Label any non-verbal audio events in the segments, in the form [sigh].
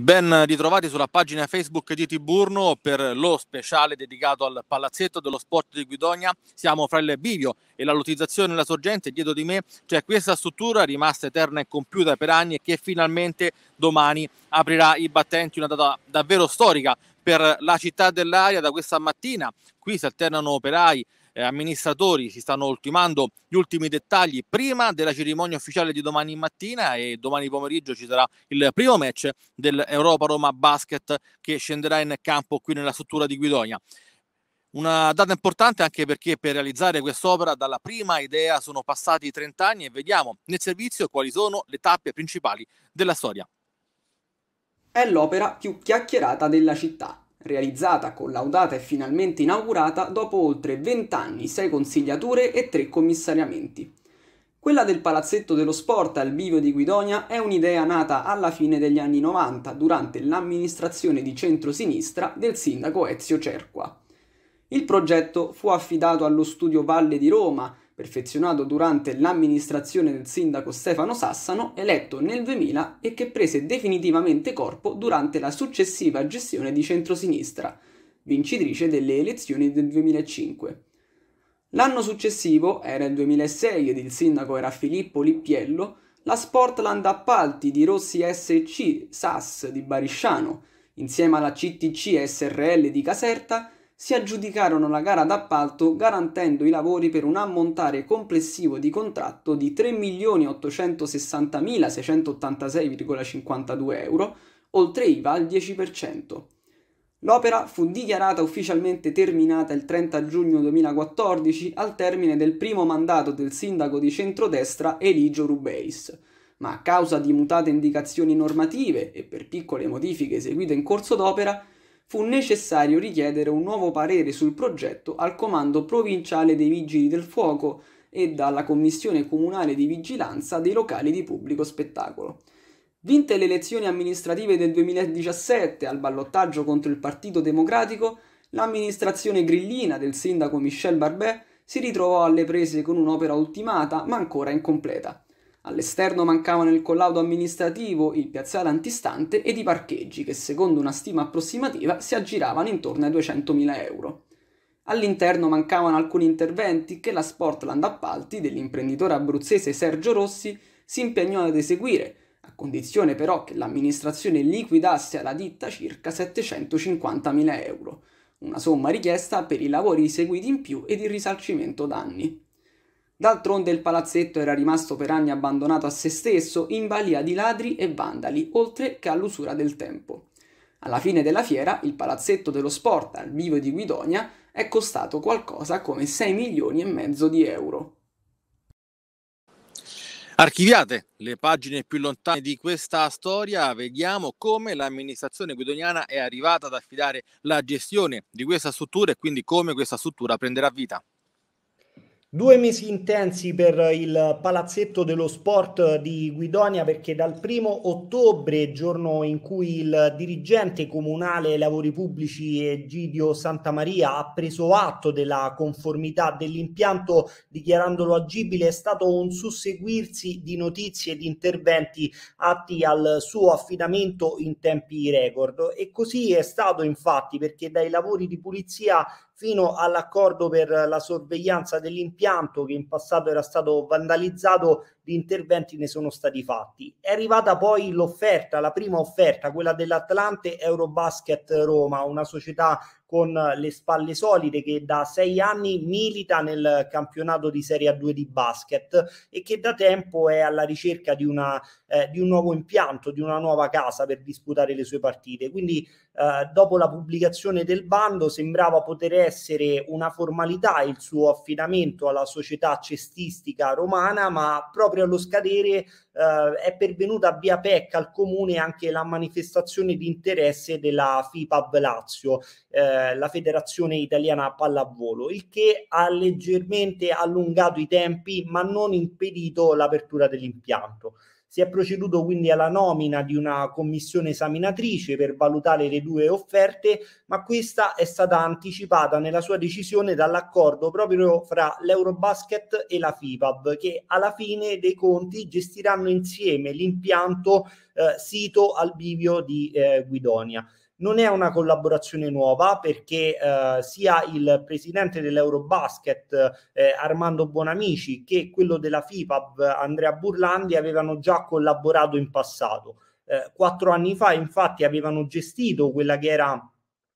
Ben ritrovati sulla pagina Facebook di Tiburno per lo speciale dedicato al palazzetto dello sport di Guidonia. Siamo fra il bivio e la lottizzazione la sorgente. Dietro di me c'è questa struttura rimasta eterna e compiuta per anni e che finalmente domani aprirà i battenti, una data davvero storica per la città dell'aria. Da questa mattina qui si alternano operai eh, amministratori si stanno ultimando gli ultimi dettagli prima della cerimonia ufficiale di domani mattina e domani pomeriggio ci sarà il primo match dell'Europa Roma Basket che scenderà in campo qui nella struttura di Guidonia. Una data importante anche perché per realizzare quest'opera dalla prima idea sono passati 30 anni e vediamo nel servizio quali sono le tappe principali della storia. È l'opera più chiacchierata della città realizzata, collaudata e finalmente inaugurata dopo oltre 20 anni, 6 consigliature e 3 commissariamenti. Quella del palazzetto dello sport al bivio di Guidonia è un'idea nata alla fine degli anni 90 durante l'amministrazione di centrosinistra del sindaco Ezio Cerqua. Il progetto fu affidato allo studio Valle di Roma, perfezionato durante l'amministrazione del sindaco Stefano Sassano, eletto nel 2000 e che prese definitivamente corpo durante la successiva gestione di centrosinistra, vincitrice delle elezioni del 2005. L'anno successivo, era il 2006 ed il sindaco era Filippo Lippiello, la Sportland Appalti di Rossi SC SAS di Barisciano, insieme alla CTC SRL di Caserta, si aggiudicarono la gara d'appalto garantendo i lavori per un ammontare complessivo di contratto di 3.860.686,52 euro, oltre IVA al 10%. L'opera fu dichiarata ufficialmente terminata il 30 giugno 2014 al termine del primo mandato del sindaco di centrodestra Eligio Rubeis, ma a causa di mutate indicazioni normative e per piccole modifiche eseguite in corso d'opera, fu necessario richiedere un nuovo parere sul progetto al Comando Provinciale dei Vigili del Fuoco e dalla Commissione Comunale di Vigilanza dei locali di pubblico spettacolo. Vinte le elezioni amministrative del 2017 al ballottaggio contro il Partito Democratico, l'amministrazione grillina del sindaco Michel Barbet si ritrovò alle prese con un'opera ultimata ma ancora incompleta. All'esterno mancavano il collaudo amministrativo, il piazzale antistante ed i parcheggi che secondo una stima approssimativa si aggiravano intorno ai 200.000 euro. All'interno mancavano alcuni interventi che la Sportland Appalti dell'imprenditore abruzzese Sergio Rossi si impegnò ad eseguire, a condizione però che l'amministrazione liquidasse alla ditta circa 750.000 euro, una somma richiesta per i lavori eseguiti in più ed il risarcimento danni. D'altronde il palazzetto era rimasto per anni abbandonato a se stesso in balia di ladri e vandali, oltre che all'usura del tempo. Alla fine della fiera, il palazzetto dello sport al vivo di Guidonia è costato qualcosa come 6 milioni e mezzo di euro. Archiviate le pagine più lontane di questa storia, vediamo come l'amministrazione guidoniana è arrivata ad affidare la gestione di questa struttura e quindi come questa struttura prenderà vita. Due mesi intensi per il palazzetto dello sport di Guidonia perché dal primo ottobre, giorno in cui il dirigente comunale lavori pubblici Egidio Santamaria ha preso atto della conformità dell'impianto dichiarandolo agibile, è stato un susseguirsi di notizie e di interventi atti al suo affidamento in tempi record. E così è stato infatti perché dai lavori di pulizia fino all'accordo per la sorveglianza dell'impianto che in passato era stato vandalizzato di interventi ne sono stati fatti. È arrivata poi l'offerta, la prima offerta, quella dell'Atlante Eurobasket Roma, una società con le spalle solide che da sei anni milita nel campionato di Serie A2 di basket e che da tempo è alla ricerca di, una, eh, di un nuovo impianto, di una nuova casa per disputare le sue partite. Quindi eh, dopo la pubblicazione del bando sembrava poter essere una formalità il suo affidamento alla società cestistica romana, ma proprio proprio allo scadere eh, è pervenuta via PEC al comune anche la manifestazione di interesse della FIPAB Lazio, eh, la Federazione Italiana Pallavolo, il che ha leggermente allungato i tempi ma non impedito l'apertura dell'impianto. Si è proceduto quindi alla nomina di una commissione esaminatrice per valutare le due offerte, ma questa è stata anticipata nella sua decisione dall'accordo proprio fra l'Eurobasket e la FIPAB, che alla fine dei conti gestiranno insieme l'impianto eh, sito al bivio di eh, Guidonia. Non è una collaborazione nuova perché eh, sia il presidente dell'Eurobasket eh, Armando Buonamici che quello della FIPAB Andrea Burlandi avevano già collaborato in passato. Eh, quattro anni fa infatti avevano gestito quella che era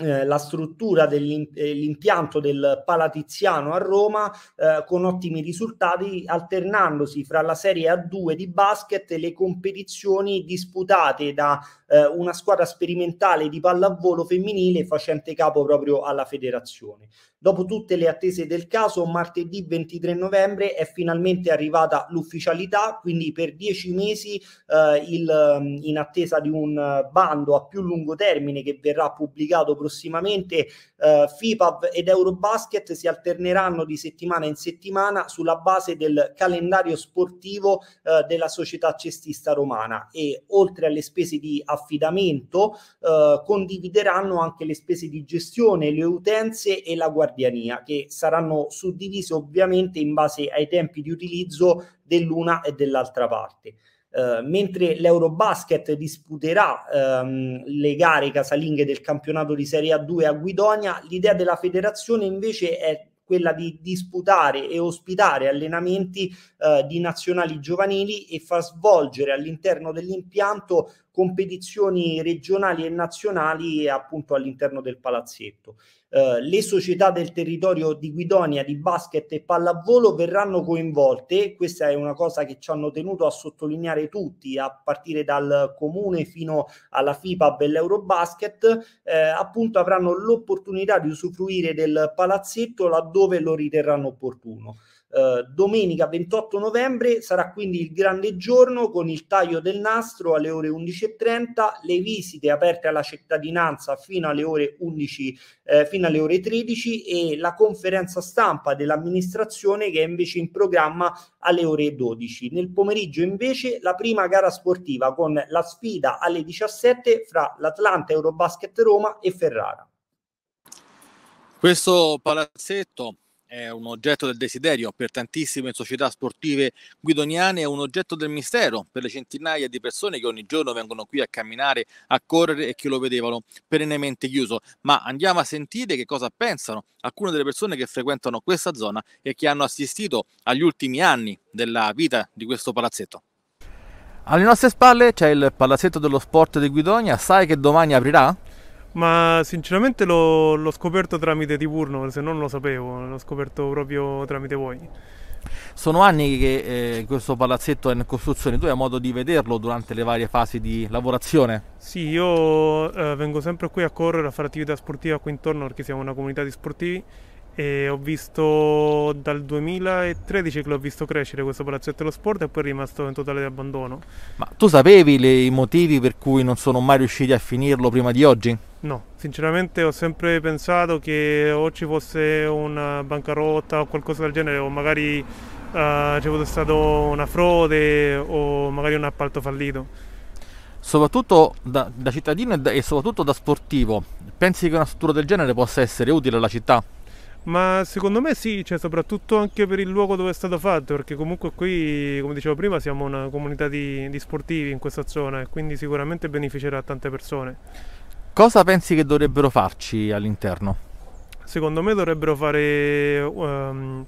eh, la struttura dell'impianto eh, del Palatiziano a Roma eh, con ottimi risultati alternandosi fra la Serie A2 di basket e le competizioni disputate da eh, una squadra sperimentale di pallavolo femminile facente capo proprio alla federazione. Dopo tutte le attese del caso, martedì 23 novembre è finalmente arrivata l'ufficialità, quindi per dieci mesi eh, il, mm, in attesa di un bando a più lungo termine che verrà pubblicato prossimamente, eh, FIPAV ed Eurobasket si alterneranno di settimana in settimana sulla base del calendario sportivo eh, della società cestista romana e oltre alle spese di affidamento affidamento eh, condivideranno anche le spese di gestione, le utenze e la guardiania che saranno suddivise ovviamente in base ai tempi di utilizzo dell'una e dell'altra parte. Uh, mentre l'Eurobasket disputerà um, le gare casalinghe del campionato di Serie A2 a Guidonia, l'idea della federazione invece è quella di disputare e ospitare allenamenti uh, di nazionali giovanili e far svolgere all'interno dell'impianto competizioni regionali e nazionali appunto all'interno del palazzetto. Eh, le società del territorio di Guidonia di basket e pallavolo verranno coinvolte, questa è una cosa che ci hanno tenuto a sottolineare tutti, a partire dal comune fino alla FIPAB e l'Eurobasket, eh, appunto avranno l'opportunità di usufruire del palazzetto laddove lo riterranno opportuno. Eh, domenica 28 novembre sarà quindi il grande giorno con il taglio del nastro alle ore 11.30, le visite aperte alla cittadinanza fino alle ore 11, eh, fino alle ore 13 e la conferenza stampa dell'amministrazione che è invece in programma alle ore 12. Nel pomeriggio invece la prima gara sportiva con la sfida alle 17 fra l'Atlanta Eurobasket Roma e Ferrara. Questo palazzetto è un oggetto del desiderio per tantissime società sportive guidoniane, è un oggetto del mistero per le centinaia di persone che ogni giorno vengono qui a camminare, a correre e che lo vedevano perennemente chiuso. Ma andiamo a sentire che cosa pensano alcune delle persone che frequentano questa zona e che hanno assistito agli ultimi anni della vita di questo palazzetto. Alle nostre spalle c'è il palazzetto dello sport di Guidonia, sai che domani aprirà? Ma sinceramente l'ho, l'ho scoperto tramite Tiburno, se non lo sapevo, l'ho scoperto proprio tramite voi. Sono anni che eh, questo palazzetto è in costruzione, tu hai modo di vederlo durante le varie fasi di lavorazione? Sì, io eh, vengo sempre qui a correre, a fare attività sportiva qui intorno perché siamo una comunità di sportivi e ho visto dal 2013 che l'ho visto crescere questo palazzetto dello sport e poi è rimasto in totale abbandono. Ma tu sapevi le, i motivi per cui non sono mai riusciti a finirlo prima di oggi? No, sinceramente ho sempre pensato che o ci fosse una bancarotta o qualcosa del genere o magari uh, ci fosse stata una frode o magari un appalto fallito. Soprattutto da, da cittadino e, da, e soprattutto da sportivo, pensi che una struttura del genere possa essere utile alla città? Ma secondo me sì, cioè, soprattutto anche per il luogo dove è stato fatto, perché comunque qui, come dicevo prima, siamo una comunità di, di sportivi in questa zona e quindi sicuramente beneficerà a tante persone. Cosa pensi che dovrebbero farci all'interno? Secondo me dovrebbero fare... Um,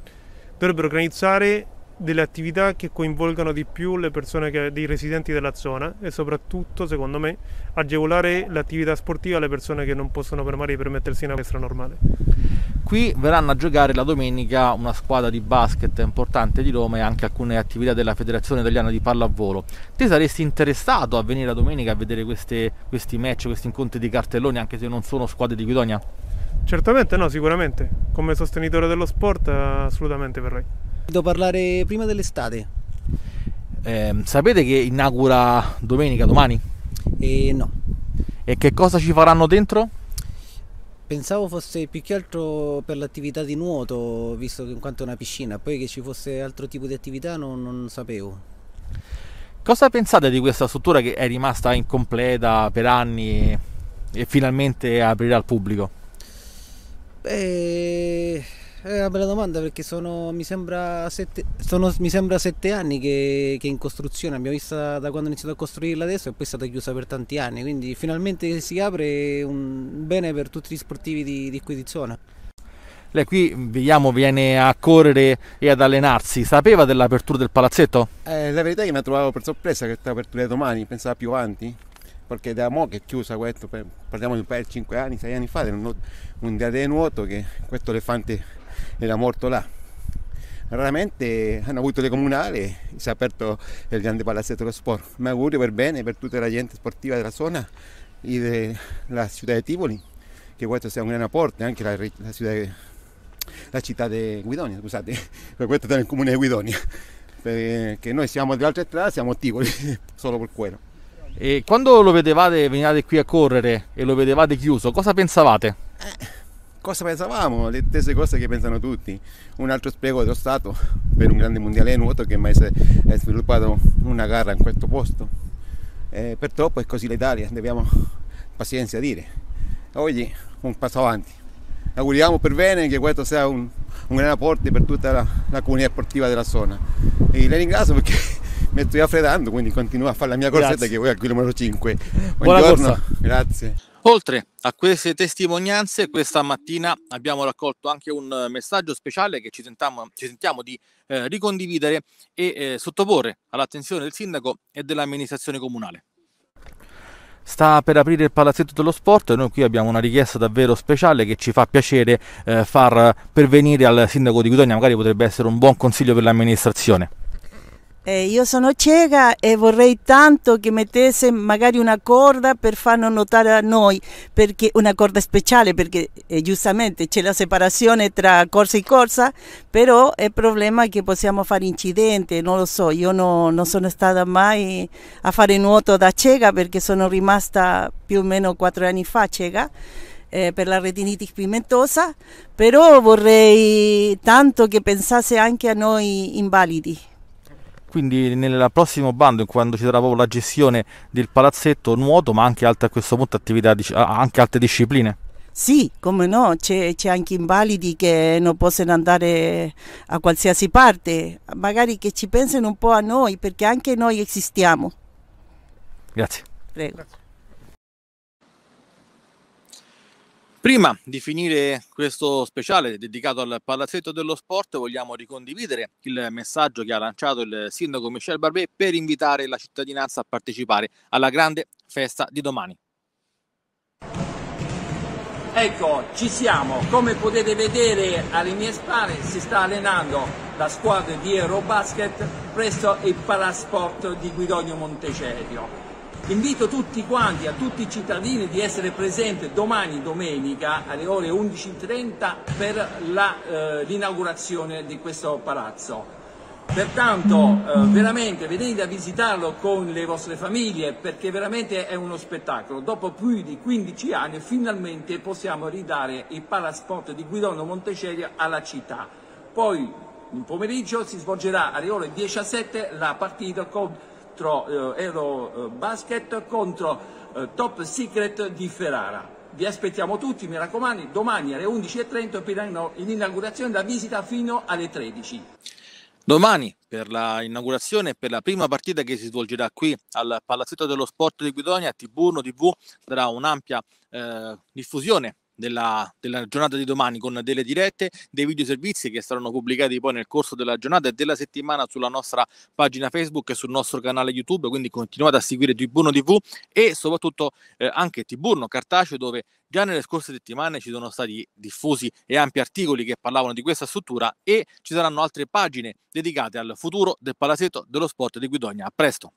dovrebbero organizzare delle attività che coinvolgano di più le persone che, dei residenti della zona e soprattutto, secondo me, agevolare l'attività sportiva alle persone che non possono magari permettersi una palestra normale. Qui verranno a giocare la domenica una squadra di basket importante di Roma e anche alcune attività della Federazione Italiana di Pallavolo. Te saresti interessato a venire la domenica a vedere queste, questi match, questi incontri di cartelloni, anche se non sono squadre di Guidonia? Certamente no, sicuramente. Come sostenitore dello sport assolutamente verrei. Devo parlare prima dell'estate. Eh, sapete che inaugura domenica, domani? Eh, no. E che cosa ci faranno dentro? Pensavo fosse più che altro per l'attività di nuoto, visto che in quanto è una piscina, poi che ci fosse altro tipo di attività non, non sapevo. Cosa pensate di questa struttura che è rimasta incompleta per anni e, e finalmente aprirà al pubblico? Beh, è una bella domanda perché sono, mi, sembra sette, sono, mi sembra sette anni che, che, è in costruzione, abbiamo visto da quando ho iniziato a costruirla adesso e poi è stata chiusa per tanti anni, quindi finalmente si apre un bene per tutti gli sportivi di, di qui di zona. Lei qui vediamo viene a correre e ad allenarsi, sapeva dell'apertura del palazzetto? Eh, la verità è che mi ha trovato per sorpresa che questa apertura è domani, pensava più avanti, perché da mo' che è chiusa questo, parliamo di un paio di 5 anni, 6 anni fa, un, diadema di nuoto che questo elefante era morto là. Raramente hanno avuto le comunali, si è aperto il grande palazzetto dello sport. Mi auguro per bene per tutta la gente sportiva della zona e della città di Tivoli, che questo sia un grande apporto, anche la, la, città, la città di Guidonia, scusate, [laughs] per questo è il comune di Guidonia, perché noi siamo dell'altra strada, siamo Tivoli, [laughs] solo per quello. E quando lo vedevate, venivate qui a correre e lo vedevate chiuso, cosa pensavate? Eh cosa pensavamo, le stesse cose che pensano tutti. Un altro spiego dello Stato per un grande mondiale nuoto che mai si è sviluppato una gara in questo posto. Eh, purtroppo è così l'Italia, dobbiamo pazienza a dire. Oggi un passo avanti. Auguriamo per bene che questo sia un, un gran apporto per tutta la, la, comunità sportiva della zona. E le ringrazio perché [laughs] mi sto affreddando, quindi continuo a fare la mia corsetta Grazie. che voi al chilometro 5. Buongiorno. Buona Grazie. Oltre a queste testimonianze, questa mattina abbiamo raccolto anche un messaggio speciale che ci sentiamo, ci sentiamo di eh, ricondividere e eh, sottoporre all'attenzione del sindaco e dell'amministrazione comunale. Sta per aprire il palazzetto dello sport e noi qui abbiamo una richiesta davvero speciale che ci fa piacere eh, far pervenire al sindaco di Guidonia, magari potrebbe essere un buon consiglio per l'amministrazione. Eh, io sono ciega e vorrei tanto che mettesse magari una corda per farlo notare a noi, perché, una corda speciale, perché eh, giustamente c'è la separazione tra corsa e corsa, però è il problema che possiamo fare incidente, non lo so, io no, non sono stata mai a fare nuoto da ciega perché sono rimasta più o meno quattro anni fa ciega. Eh, per la retinitis pigmentosa, però vorrei tanto che pensasse anche a noi invalidi quindi nel prossimo bando quando ci sarà proprio la gestione del palazzetto nuoto ma anche altre, a questo punto attività anche altre discipline sì, come no, c'è, anche invalidi che non possono andare a qualsiasi parte, magari che ci pensano un po' a noi perché anche noi esistiamo. Grazie. Prego. Grazie. Prima di finire questo speciale dedicato al palazzetto dello sport, vogliamo ricondividere il messaggio che ha lanciato il sindaco Michel Barbet per invitare la cittadinanza a partecipare alla grande festa di domani. Ecco, ci siamo. Come potete vedere alle mie spalle si sta allenando la squadra di Eurobasket presso il Palasport di Guidonio Montecerio. Invito tutti quanti, a tutti i cittadini di essere presenti domani domenica alle ore 11.30 per eh, l'inaugurazione eh, di questo palazzo. Pertanto eh, veramente venite a visitarlo con le vostre famiglie perché veramente è uno spettacolo. Dopo più di 15 anni finalmente possiamo ridare il palasport di Guidono Montecelio alla città. Poi in pomeriggio si svolgerà alle ore 17 la partita con contro eh, Euro eh, Basket contro eh, Top Secret di Ferrara. Vi aspettiamo tutti, mi raccomando, domani alle 11.30 per l'inaugurazione inaugurazione visita fino alle 13. Domani per l'inaugurazione e per la prima partita che si svolgerà qui al Palazzetto dello Sport di Guidonia, Tiburno TV darà un'ampia eh, diffusione della, della giornata di domani con delle dirette, dei videoservizi che saranno pubblicati poi nel corso della giornata e della settimana sulla nostra pagina Facebook e sul nostro canale YouTube, quindi continuate a seguire Tiburno TV e soprattutto eh, anche Tiburno Cartaceo dove Già nelle scorse settimane ci sono stati diffusi e ampi articoli che parlavano di questa struttura e ci saranno altre pagine dedicate al futuro del palazzetto dello sport di Guidogna. A presto!